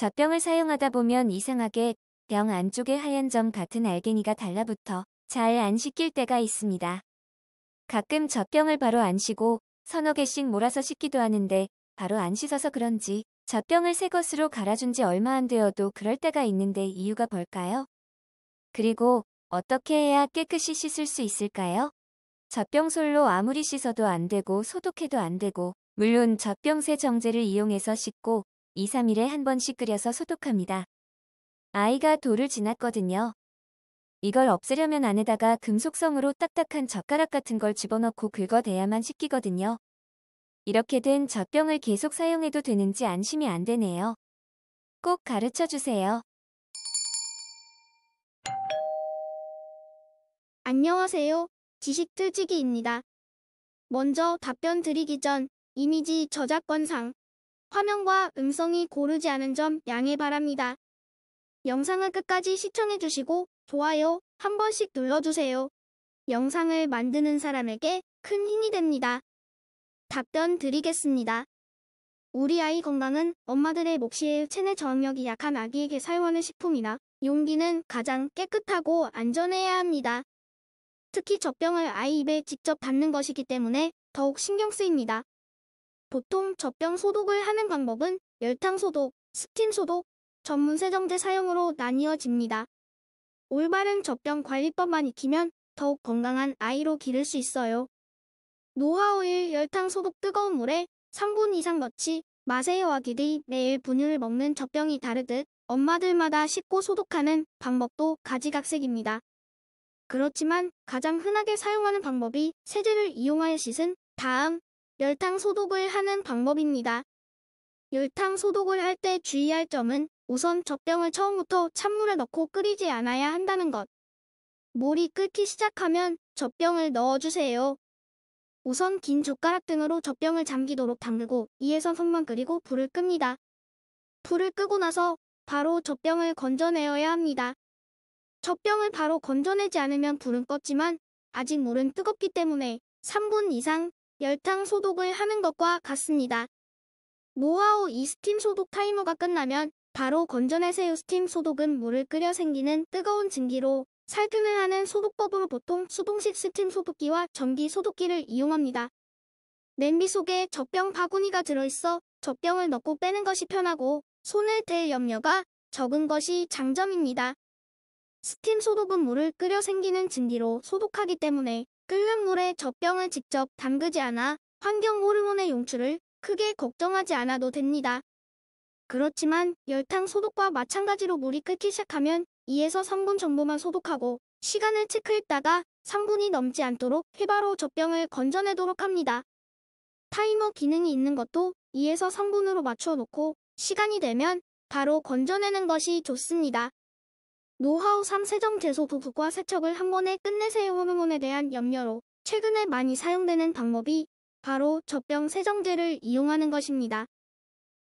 젖병을 사용하다 보면 이상하게 병 안쪽에 하얀 점 같은 알갱이가 달라붙어 잘 안 씻길 때가 있습니다. 가끔 젖병을 바로 안씻고 서너 개씩 몰아서 씻기도 하는데 바로 안 씻어서 그런지 젖병을 새 것으로 갈아준 지 얼마 안 되어도 그럴 때가 있는데 이유가 뭘까요? 그리고 어떻게 해야 깨끗이 씻을 수 있을까요? 젖병솔로 아무리 씻어도 안 되고 소독해도 안 되고 물론 젖병 세정제를 이용해서 씻고 2, 3일에 한 번씩 끓여서 소독합니다. 아이가 돌을 지났거든요. 이걸 없애려면 안에다가 금속성으로 딱딱한 젓가락 같은 걸 집어넣고 긁어대야만 씻기거든요 이렇게 된 젖병을 계속 사용해도 되는지 안심이 안 되네요. 꼭 가르쳐 주세요. 안녕하세요. 지식틀지기입니다. 먼저 답변 드리기 전 이미지 저작권상 화면과 음성이 고르지 않은 점 양해 바랍니다. 영상을 끝까지 시청해주시고 좋아요 한 번씩 눌러주세요. 영상을 만드는 사람에게 큰 힘이 됩니다. 답변 드리겠습니다. 우리 아이 건강은 엄마들의 몫이에 체내 저항력이 약한 아기에게 사용하는 식품이나 용기는 가장 깨끗하고 안전해야 합니다. 특히 젖병을 아이 입에 직접 담는 것이기 때문에 더욱 신경 쓰입니다. 보통 젖병 소독을 하는 방법은 열탕 소독, 스팀 소독, 전문 세정제 사용으로 나뉘어집니다. 올바른 젖병 관리법만 익히면 더욱 건강한 아이로 기를 수 있어요. 노하우 1. 열탕 소독 뜨거운 물에 3분 이상 넣지 마세요와 길이 매일 분유를 먹는 젖병이 다르듯 엄마들마다 씻고 소독하는 방법도 가지각색입니다. 그렇지만 가장 흔하게 사용하는 방법이 세제를 이용하여 씻은 다음 열탕 소독을 하는 방법입니다. 열탕 소독을 할 때 주의할 점은 우선 젖병을 처음부터 찬물에 넣고 끓이지 않아야 한다는 것. 물이 끓기 시작하면 젖병을 넣어주세요. 우선 긴 젓가락 등으로 젖병을 잠기도록 담그고 2에서 3만 끓이고 불을 끕니다. 불을 끄고 나서 바로 젖병을 건져내어야 합니다. 젖병을 바로 건져내지 않으면 불은 껐지만 아직 물은 뜨겁기 때문에 3분 이상 열탕 소독을 하는 것과 같습니다. 노하우 이 스팀 소독 타이머가 끝나면 바로 건져내세요. 스팀 소독은 물을 끓여 생기는 뜨거운 증기로 살균을 하는 소독법으로 보통 수동식 스팀 소독기와 전기 소독기를 이용합니다. 냄비 속에 젖병 바구니가 들어있어 젖병을 넣고 빼는 것이 편하고 손을 댈 염려가 적은 것이 장점입니다. 스팀 소독은 물을 끓여 생기는 진기로 소독하기 때문에 끓는 물에 젖병을 직접 담그지 않아 환경 호르몬의 용출을 크게 걱정하지 않아도 됩니다. 그렇지만 열탕 소독과 마찬가지로 물이 끓기 시작하면 2에서 3분 정도만 소독하고 시간을 체크했다가 3분이 넘지 않도록 휘바로 젖병을 건져내도록 합니다. 타이머 기능이 있는 것도 2에서 3분으로 맞춰 놓고 시간이 되면 바로 건져내는 것이 좋습니다. 노하우 3 세정 제소 부부과 세척을 한 번에 끝내세요 호르몬에 대한 염려로 최근에 많이 사용되는 방법이 바로 젖병 세정제를 이용하는 것입니다.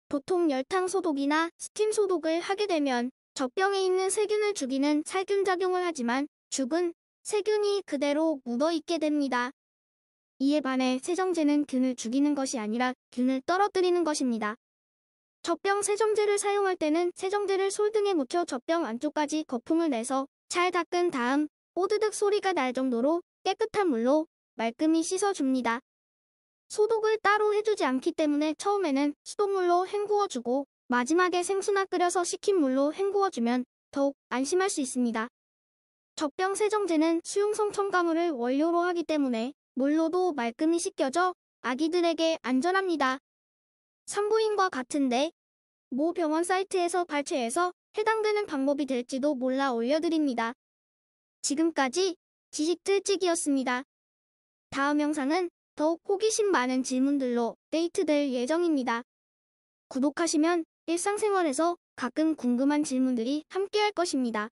보통 열탕 소독이나 스팀 소독을 하게 되면 젖병에 있는 세균을 죽이는 살균작용을 하지만 죽은 세균이 그대로 묻어있게 됩니다. 이에 반해 세정제는 균을 죽이는 것이 아니라 균을 떨어뜨리는 것입니다. 젖병 세정제를 사용할 때는 세정제를 솔등에 묻혀 젖병 안쪽까지 거품을 내서 잘 닦은 다음 뽀드득 소리가 날 정도로 깨끗한 물로 말끔히 씻어줍니다. 소독을 따로 해주지 않기 때문에 처음에는 수돗물로 헹구어주고 마지막에 생수나 끓여서 식힌 물로 헹구어주면 더욱 안심할 수 있습니다. 젖병 세정제는 수용성 첨가물을 원료로 하기 때문에 물로도 말끔히 씻겨져 아기들에게 안전합니다. 산부인과 같은데 모 병원 사이트에서 발췌해서 해당되는 방법이 될지도 몰라 올려드립니다. 지금까지 지식틀찍이었습니다. 다음 영상은 더욱 호기심 많은 질문들로 데이트될 예정입니다. 구독하시면 일상생활에서 가끔 궁금한 질문들이 함께할 것입니다.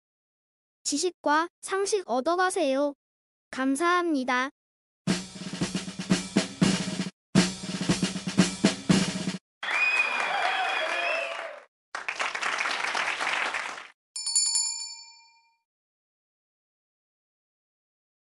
지식과 상식 얻어가세요. 감사합니다.